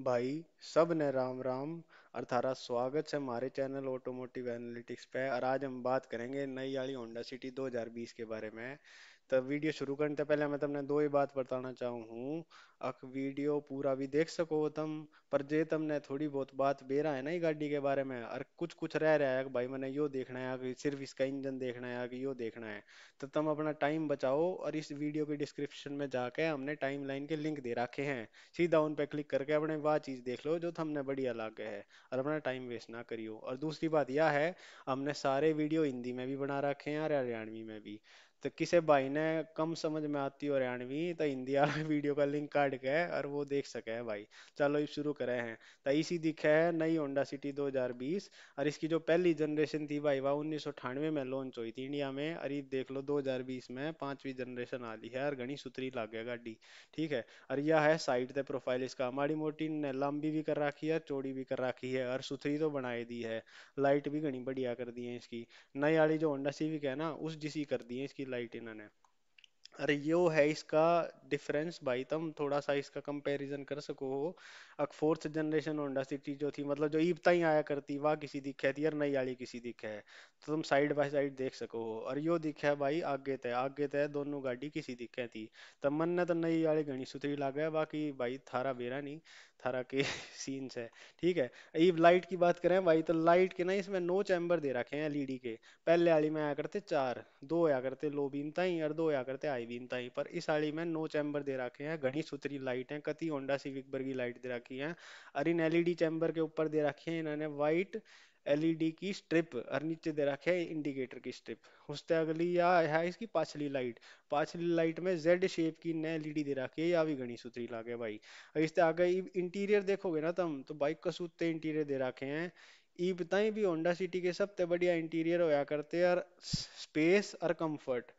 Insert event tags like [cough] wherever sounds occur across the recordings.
भाई सब ने राम राम और थारा स्वागत है हमारे चैनल ऑटोमोटिव एनालिटिक्स पे और आज हम बात करेंगे नई वाली होंडा सिटी 2020 के बारे में तो वीडियो शुरू करने से पहले मैं तुमने दो ही बात बताना चाहूँ हूँ अख वीडियो पूरा भी देख सको तुम पर जे तुमने थोड़ी बहुत बात बेरा है ना ये गाड़ी के बारे में और कुछ कुछ रह रहा है भाई मैंने यो देखना है कि सिर्फ इसका इंजन देखना है कि यो देखना है तो तुम अपना टाइम बचाओ और इस वीडियो के डिस्क्रिप्शन में जाके हमने टाइम लाइन के लिंक दे रखे हैं सीधा उन पर क्लिक करके अपने वह चीज़ देख लो जो तुमने बढ़िया लागे है और अपना टाइम वेस्ट ना करियो और दूसरी बात यह है हमने सारे वीडियो हिंदी में भी बना रखे हैं और हरियाणवी में भी तो किसी भाई ने कम समझ में आती हो हरियाणवी तो हिंदी वाला [laughs] वीडियो का लिंक काट के और वो देख सके है भाई चलो ये शुरू करे हैं तो इसी दिखे है नई होंडा सिटी 2020 और इसकी जो पहली जनरेशन थी भाई वह उन्नीस में लॉन्च हुई थी इंडिया में और ये देख लो 2020 में पांचवी जनरेशन आ रही है और घनी सुथरी लागे गाड़ी ठीक है और यह है साइड से प्रोफाइल इसका माड़ी मोटी ने लंबी भी कर रखी है चौड़ी भी कर रखी है और सुथरी तो बनाई दी है लाइट भी घनी बढ़िया कर दी है इसकी नई वाली जो होंडा सिविक है ना उस जिसी कर दी है इसकी light in an app अरे यो है इसका डिफरेंस भाई तुम थोड़ा सा इसका कंपैरिजन कर सको हो अक फोर्थ जनरेशन होंडा सिटी जो थी मतलब जो ईब ही आया करती वाह किसी दिखे थी तो यार नई आली किसी दिखे है तो तुम साइड बाय साइड देख सको हो और यो दिखे भाई आगे तय आगे तय दोनों गाड़ी किसी दिखे थी तब तो मन ने तो नई वाली घनी सुथरी ला गया बाकी भाई थारा बेरा नहीं थारा के सीन्स [laughs] है ठीक है ईब लाइट की बात करें भाई तो लाइट के ना इसमें नो चैम्बर दे रखे हैं एलईडी e के पहले वाली में आया करते चार दो आया करते लो बीम ताई और दो आया करते आई अधीनता ही पर इस साड़ी में नो चैम्बर दे रखे हैं घनी सुतरी लाइट है कति होंडा सिविक पर भी लाइट दे रखी है और इन एलईडी चैम्बर के ऊपर दे रखी है इन्होंने व्हाइट एलईडी e की स्ट्रिप और नीचे दे रखे है इंडिकेटर की स्ट्रिप उससे अगली या है इसकी पाछली लाइट पाछली लाइट में जेड शेप की नए एलईडी e दे रखी है या भी घनी सुथरी लागे भाई और इससे आगे इंटीरियर देखोगे ना तुम तो बाइक का सूते इंटीरियर दे रखे हैं ई बताएं भी होंडा सिटी के सबसे बढ़िया इंटीरियर होया करते यार स्पेस और कंफर्ट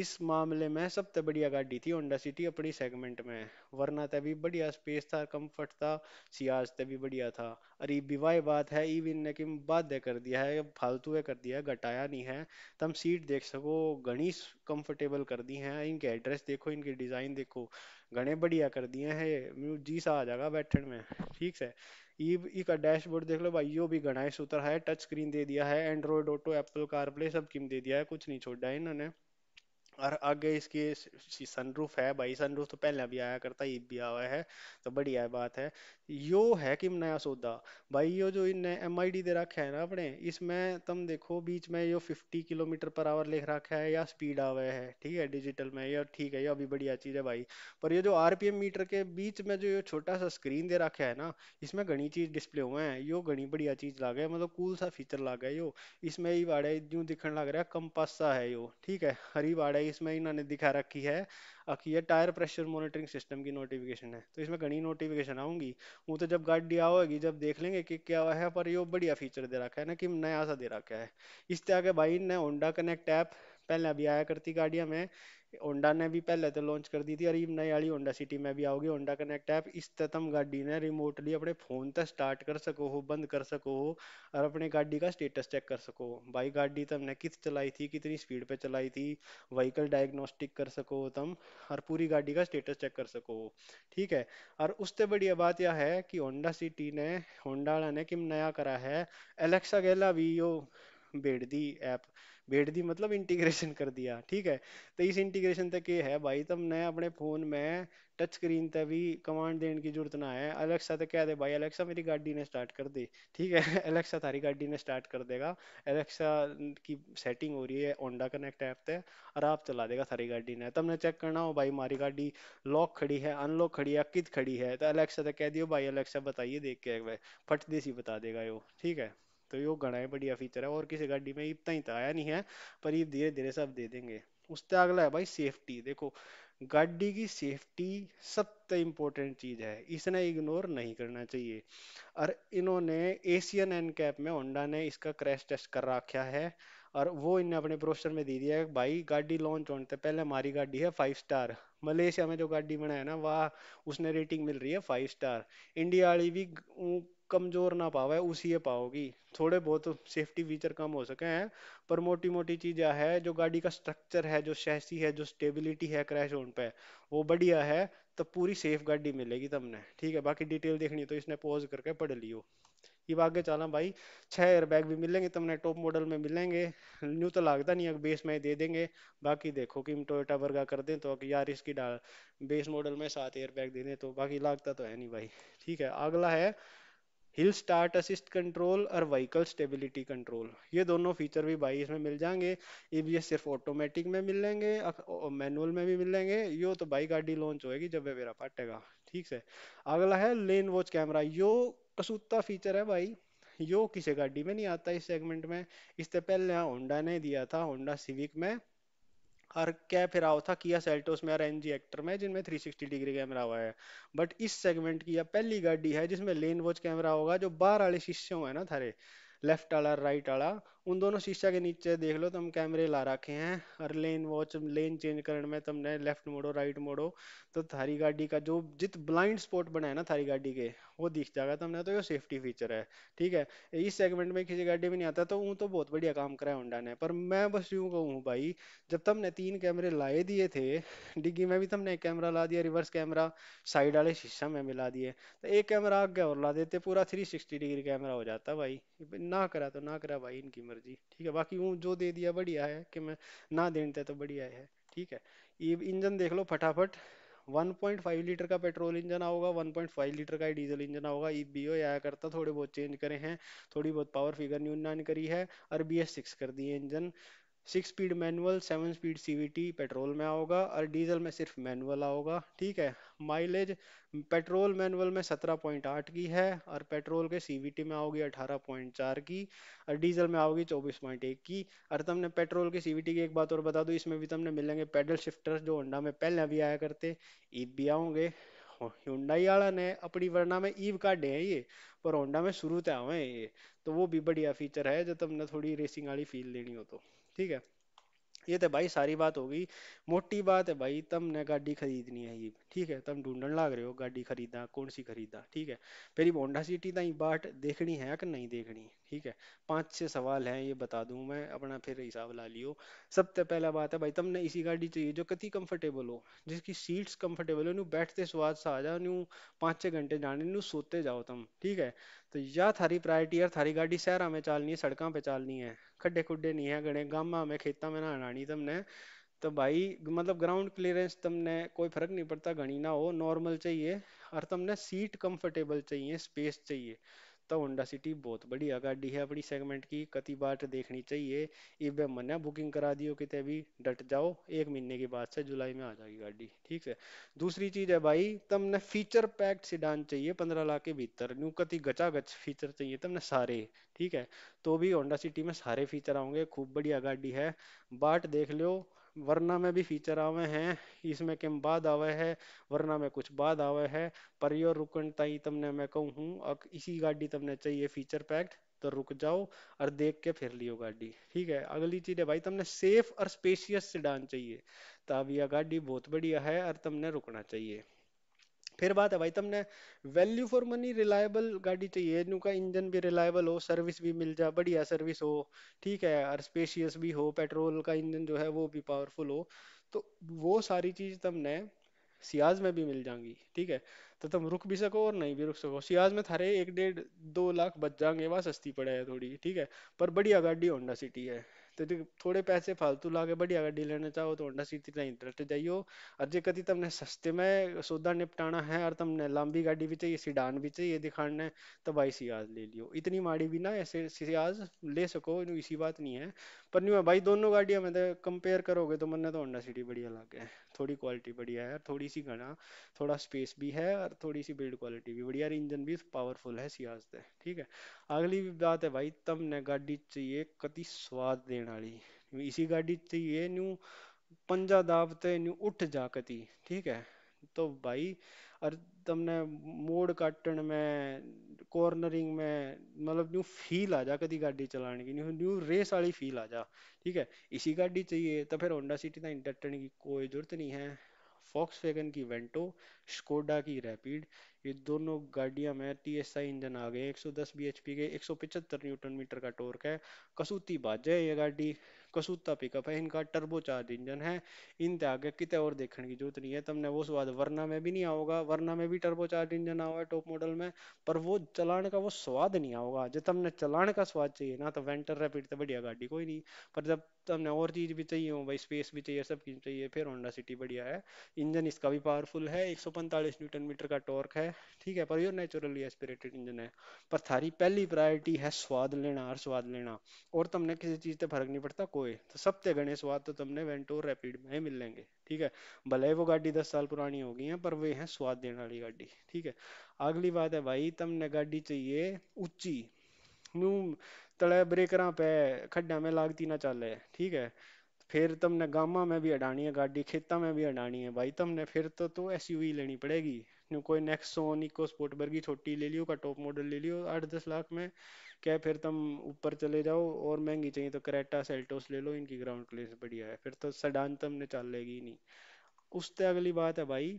इस मामले में सबसे बढ़िया गाड़ी थी होंडा सिटी अपनी सेगमेंट में वरना भी बढ़िया स्पेस था कंफर्ट था सियाज भी बढ़िया था अरे विवाह बात है ईविन ने कि बाध्य कर दिया है फालतू कर दिया है घटाया नहीं है तुम तो सीट देख सको घनी कंफर्टेबल कर दी है इनके एड्रेस देखो इनके डिज़ाइन देखो घने बढ़िया कर दिए हैं जी सा आ जाएगा बैठने में ठीक है ई का डैशबोर्ड देख लो भाई यो भी घना सुतर है टच स्क्रीन दे दिया है एंड्रॉयड ऑटो एप्पल कारप्ले सब किम दे दिया है कुछ नहीं छोड़ा है इन्होंने और आगे इसकी सनरूफ है भाई सनरूफ तो पहले भी आया करता ये भी आया है तो बढ़िया बात है यो है कि नया सौदा भाई यो जो इन एम आई डी दे रखा है ना अपने इसमें तुम देखो बीच में यो 50 किलोमीटर पर आवर लिख रखा है या स्पीड आवे है ठीक है डिजिटल में ये ठीक है ये अभी बढ़िया चीज़ है भाई पर ये जो आर पी एम मीटर के बीच में जो ये छोटा सा स्क्रीन दे रखा है ना इसमें घनी चीज़ डिस्प्ले हुए हैं यो घनी बढ़िया चीज़ लागे मतलब कूल सा फीचर गया यो इसमें ही वाड़े जो दिखने लग रहा है कंपास सा है यो ठीक है हरी बाड़े 28 में इन्होंने दिखा रखी है कि ये टायर प्रेशर मॉनिटरिंग सिस्टम की नोटिफिकेशन है तो इसमें घनी नोटिफिकेशन आऊंगी वो तो जब गाड़ी आओगी जब देख लेंगे कि क्या हुआ है पर ये बढ़िया फीचर दे रखा है ना कि नया सा दे रखा है इससे आगे भाई ने होंडा कनेक्ट ऐप पहले अभी आया करती गाड़ियां में होंडा ने भी पहले तो लॉन्च कर दी थी अरे नई वाली होंडा सिटी में भी आओगी होंडा कनेक्ट ऐप इस तत्म गाड़ी ने रिमोटली अपने फोन तक स्टार्ट कर सको हो बंद कर सको हो और अपने गाड़ी का स्टेटस चेक कर सको हो भाई गाड़ी तुमने तो किस चलाई थी कितनी स्पीड पे चलाई थी व्हीकल डायग्नोस्टिक कर सको हो तुम और पूरी गाड़ी का स्टेटस चेक कर सको हो ठीक है और उससे बढ़िया बात यह है कि होंडा सिटी ने होंडा ने किम नया करा है एलेक्सा गेला भी यो भेड़ दी ऐप भेट दी मतलब इंटीग्रेशन कर दिया ठीक है तो इस इंटीग्रेशन तक ये है भाई तब ने अपने फ़ोन में टच स्क्रीन तक भी कमांड देने की जरूरत ना है अलेक्सा तो कह दे भाई अलेक्सा मेरी गाड़ी ने स्टार्ट कर दे ठीक है अलेक्सा [laughs] थारी गाड़ी ने स्टार्ट कर देगा अलेक्सा की सेटिंग हो रही है ओंडा कनेक्ट ऐप पे और आप चला देगा थारी गाड़ी ने तुमने चेक करना हो भाई हमारी गाड़ी लॉक खड़ी है अनलॉक खड़ी है कित खड़ी है तो अलेक्सा तो कह दियो भाई अलेक्सा बताइए देख के फट देसी बता देगा यो ठीक है तो ये घना ही बढ़िया फीचर है और किसी गाड़ी में इतना ही तो आया नहीं है पर ये धीरे धीरे सब दे देंगे उससे अगला है भाई सेफ्टी देखो गाड़ी की सेफ्टी सबसे इम्पोर्टेंट चीज़ है इसने इग्नोर नहीं करना चाहिए और इन्होंने एशियन एन कैप में होंडा ने इसका क्रैश टेस्ट कर रखा है और वो इन्हें अपने प्रोस्टर में दे दिया है भाई गाड़ी लॉन्च होने से पहले हमारी गाड़ी है फाइव स्टार मलेशिया में जो गाड़ी बनाया ना वह उसने रेटिंग मिल रही है फाइव स्टार इंडिया वाली भी कमज़ोर ना पावे उसी पाओगी थोड़े बहुत सेफ्टी फीचर कम हो सके हैं पर मोटी मोटी यह है जो गाड़ी का स्ट्रक्चर है जो शैसी है जो स्टेबिलिटी है क्रैश होने पे वो बढ़िया है तो पूरी सेफ गाड़ी मिलेगी तुमने ठीक है बाकी डिटेल देखनी तो इसने पॉज करके पढ़ लियो ये आगे चला भाई छह एयरबैग भी मिलेंगे तुमने टॉप मॉडल में मिलेंगे न्यू तो लगता नहीं बेस में दे देंगे बाकी देखो कि टोयोटा वर्गा कर दें तो यार इसकी डाल बेस मॉडल में सात एयरबैग दे दें तो बाकी लागता तो है नहीं भाई ठीक है अगला है हिल स्टार्ट असिस्ट कंट्रोल और व्हीकल स्टेबिलिटी कंट्रोल ये दोनों फीचर भी बाई इसमें मिल जाएंगे ये e भी सिर्फ ऑटोमेटिक में मिल लेंगे मैनुअल में भी मिल लेंगे यो तो बाई गाड़ी लॉन्च होएगी जब वे मेरा फटेगा ठीक से अगला है लेन वॉच कैमरा यो कसूता फीचर है भाई यो किसी गाड़ी में नहीं आता इस सेगमेंट में इससे पहले यहाँ होंडा ने दिया था होंडा सिविक में हर क्या फिर आओ था किया सेल्टोस में और एनजी एक्टर में जिनमें 360 डिग्री कैमरा हुआ है बट इस सेगमेंट की यह पहली गाड़ी है जिसमें लेन वॉच कैमरा होगा जो बार वाले शीशे हुए ना थारे लेफ्ट वाला राइट वाला उन दोनों शीशा के नीचे देख लो तुम कैमरे ला रखे हैं हर लेन वॉच लेन चेंज करने में तुमने लेफ्ट मोड़ो राइट मोड़ो तो थारी गाड़ी का जो जित ब्लाइंड स्पॉट बना है ना थारी गाड़ी के वो दिख जाएगा तुमने तो ये सेफ्टी फीचर है ठीक है इस सेगमेंट में किसी गाड़ी में नहीं आता तो वो तो बहुत बढ़िया काम करा है होंडा ने पर मैं बस यूँ कहूँ भाई जब तुमने तीन कैमरे लाए दिए थे डिग्गी में भी तुमने एक कैमरा ला दिया रिवर्स कैमरा साइड वाले शीशा में मिला दिए तो एक कैमरा आगे और ला देते पूरा थ्री सिक्सटी डिग्री कैमरा हो जाता भाई ना करा तो ना करा भाई इनकी मर्जी ठीक है बाकी वो जो दे दिया बढ़िया है कि मैं ना देते तो बढ़िया है ठीक है ये इंजन देख लो फटाफट 1.5 लीटर का पेट्रोल इंजन आओगा 1.5 लीटर का डीजल इंजन आओगा ई बी आया करता थोड़े बहुत चेंज करे हैं थोड़ी बहुत पावर फिगर न्यून नान करी है और बी कर दिए engine six speed manual seven speed CVT petrol में आओगा और डीजल में सिर्फ मैनुअल आओगा ठीक है माइलेज पेट्रोल मैनुअल में सत्रह पॉइंट आठ की है और पेट्रोल के सीवीटी में आओगी अठारह पॉइंट चार की और डीजल में आओगी चौबीस पॉइंट एक की और तुमने पेट्रोल के सीवीटी की एक बात और बता दो इसमें भी तुमने मिलेंगे पेडल शिफ्टर जो होंडा में पहले भी आया करते ईद भी आओगे ह्यूंडाई वाला ने अपनी वरना में ईव काटे हैं ये पर होंडा में शुरू तो आवे हैं ये तो वो भी बढ़िया फीचर है जो तुमने थोड़ी रेसिंग वाली फील लेनी हो तो ठीक है ये तो भाई सारी बात हो गई मोटी बात है भाई तुमने गाड़ी खरीदनी है ये ठीक है तुम ढूंढन लग रहे हो गाड़ी खरीदा कौन सी खरीदा ठीक है फिर होंडा सिटी ती बाट देखनी है कि नहीं देखनी ठीक है पांच छह सवाल हैं ये बता दूं मैं अपना फिर हिसाब ला लियो सबसे पहला बात है भाई तुमने इसी गाड़ी चाहिए जो कति कंफर्टेबल हो जिसकी सीट्स कंफर्टेबल हो न्यू बैठते स्वाद सा आ जाओ न्यू पांच छह घंटे जाने न्यू सोते जाओ तुम ठीक है तो या थारी प्रायरिटी यार थारी गाड़ी शहरा में चालनी है सड़कों पे चालनी है खड्डे खुडे नहीं है गणे गामा में खेता में ना आनी तुमने तो भाई मतलब ग्राउंड क्लियरेंस तुमने कोई फर्क नहीं पड़ता घनी ना हो नॉर्मल चाहिए और तुमने सीट कंफर्टेबल चाहिए स्पेस चाहिए तो होंडा सिटी बहुत बढ़िया गाड़ी है अपनी सेगमेंट की कति बाट देखनी चाहिए इब मना बुकिंग करा दियो कि भी डट जाओ एक महीने के बाद से जुलाई में आ जाएगी गाड़ी ठीक है दूसरी चीज है भाई तुमने फीचर पैक्ड सिडान चाहिए पंद्रह लाख के भीतर न्यू कति गचा गच फीचर चाहिए तुमने सारे ठीक है तो भी होंडा सिटी में सारे फीचर आओगे खूब बढ़िया गाड़ी है बाट देख लो वरना में भी फीचर आवे हैं इसमें किम बाद आवे है वरना में कुछ बाद आवे है पर यो रुकन ताई तुमने मैं कहूँ इसी गाड़ी तुमने चाहिए फीचर पैक्ड तो रुक जाओ और देख के फिर लियो गाड़ी ठीक है अगली चीज है भाई तुमने सेफ और स्पेशियस सिडान चाहिए तो अब यह गाड़ी बहुत बढ़िया है और तुमने रुकना चाहिए फिर बात है भाई तुमने वैल्यू फॉर मनी रिलायबल गाड़ी चाहिए इनका इंजन भी रिलायबल हो सर्विस भी मिल जाए बढ़िया सर्विस हो ठीक है और स्पेशियस भी हो पेट्रोल का इंजन जो है वो भी पावरफुल हो तो वो सारी चीज तुमने सियाज में भी मिल जाएंगी ठीक है तो तुम रुक भी सको और नहीं भी रुक सको सियाज में थारे एक डेढ़ दो लाख बच जाएंगे वहाँ सस्ती पड़े है थोड़ी ठीक है पर बढ़िया गाड़ी होंडा सिटी है तो थोड़े पैसे फालतू लागे बढ़िया गाड़ी लेना चाहो तो होंडा सिटी ना इंटरेस्ट जाइयो और जे कभी तमने सस्ते में सौदा निपटाना है और तुमने लंबी गाड़ी भी चाहिए सीडान भी चाहिए दिखाना है तो भाई सियाज ले लियो इतनी माड़ी भी ना ऐसे सियाज ले सको इसी बात नहीं है पर नहीं भाई दोनों गाड़ियां मैं कंपेयर तो करोगे तो मैंने तो होंडा सिटी बढ़िया लगे थोड़ी क्वालिटी बढ़िया है यार थोड़ी सी घना थोड़ा स्पेस भी है और थोड़ी सी बिल्ड क्वालिटी भी बढ़िया इंजन भी पावरफुल है सियाज है ठीक है अगली बात है भाई तब ने गाड़ी चाहिए कति स्वाद देने वाली इसी गाड़ी चाहिए न्यू पंजा दाब ते न्यू उठ जा कति ठीक है तो भाई और तमने मोड કાઢણ में कॉर्नरिंग में मतलब न्यू फील आ जा कभी गाड़ी चलाने की न्यू न्यू रेस वाली फील आ जा ठीक है इसी गाड़ी चाहिए तो फिर होंडा सिटी तक इंटरटन की कोई जरूरत नहीं है फॉक्स वैगन की वेंटो स्कोडा की रैपिड ये दोनों गाड़ियां में टी एस आई इंजन आ गए 110 सौ के 175 न्यूटन मीटर का टोर्क है कसूती बाजे है ये गाड़ी कसूता पिकअप है इनका टर्बो चार्ज इंजन है इन ते आगे कितने और देखने की जरूरत नहीं है तुमने वो स्वाद वरना में भी नहीं आओगा वरना में भी टर्बो चार्ज इंजन आओ है टॉप मॉडल में पर वो चलाने का वो स्वाद नहीं आओगा जब तुमने चलाने का स्वाद चाहिए ना तो वेंटर रैपिड तो बढ़िया गाड़ी कोई नहीं पर जब तुमने और चीज भी चाहिए हो भाई स्पेस भी चाहिए सब चीज चाहिए फिर होंडा सिटी बढ़िया है इंजन इसका भी पावरफुल है एक न्यूटन मीटर का टॉर्क है ठीक है पर यो नेचुरली एस्पिरेटेड इंजन है पर थारी पहली प्रायोरिटी है स्वाद लेना और स्वाद लेना और तुमने किसी चीज से फर्क नहीं पड़ता कोई कोई तो सत्य गणेश स्वाद तो तुमने वेंटोर रैपिड में ही मिल लेंगे ठीक है भले ही वो गाड़ी दस साल पुरानी हो गई है पर वे हैं स्वाद देने वाली गाड़ी ठीक है अगली बात है भाई तुमने गाड़ी चाहिए ऊंची न्यू तले ब्रेकर पे खड्डा में लागती ना चल है ठीक है फिर तुमने गामा में भी अडानी है गाड़ी खेता में भी अडानी है भाई तुमने फिर तो तो एस लेनी पड़ेगी कोई नेक्सोन इको स्पोर्ट बर्गी छोटी ले लियो का टॉप मॉडल ले लियो आठ दस लाख में क्या फिर तुम ऊपर चले जाओ और महंगी चाहिए तो करेटा सेल्टोस ले लो इनकी ग्राउंड क्लियरेंस बढ़िया है फिर तो सडान तो हमने लेगी ही नहीं उससे अगली बात है भाई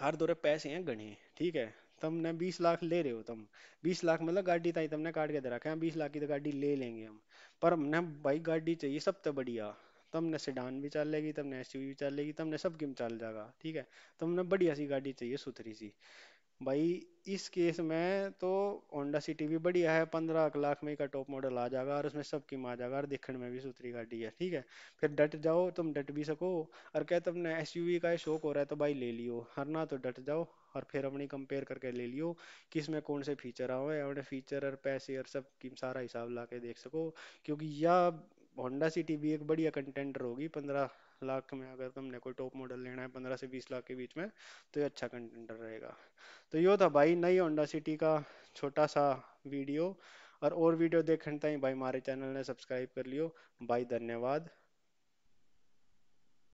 थार दौरे पैसे हैं गणे ठीक है तुमने बीस लाख ले रहे हो तुम बीस लाख मतलब गाड़ी ताई तुमने काट के दे रखा है बीस लाख की तो गाड़ी ले लेंगे हम पर हमने भाई गाड़ी चाहिए सब तो बढ़िया तुमने सिडान भी चल लेगी तुमने एस भी चल लेगी तुमने सब गेम चल जाएगा ठीक है तुमने बढ़िया सी गाड़ी चाहिए सुथरी सी भाई इस केस में तो होंडा सिटी भी बढ़िया है पंद्रह लाख में का टॉप मॉडल आ जाएगा और उसमें सब कीम आ जाएगा और दिखने में भी सुथरी गाड़ी है ठीक है फिर डट जाओ तुम डट भी सको और क्या तुमने एस का शौक हो रहा है तो भाई ले लियो हर ना तो डट जाओ और फिर अपनी कंपेयर करके ले लियो कि इसमें कौन से फीचर आओ है अपने फीचर और पैसे और सब की सारा हिसाब ला के देख सको क्योंकि यह होंडा सिटी भी एक बढ़िया कंटेंटर होगी पंद्रह लाख में अगर तुमने कोई टॉप मॉडल लेना है पंद्रह से बीस लाख के बीच में तो ये अच्छा कंटेंटर रहेगा तो यो था भाई नई होंडा सिटी का छोटा सा वीडियो और और वीडियो देखने तीन भाई हमारे चैनल ने सब्सक्राइब कर लियो भाई धन्यवाद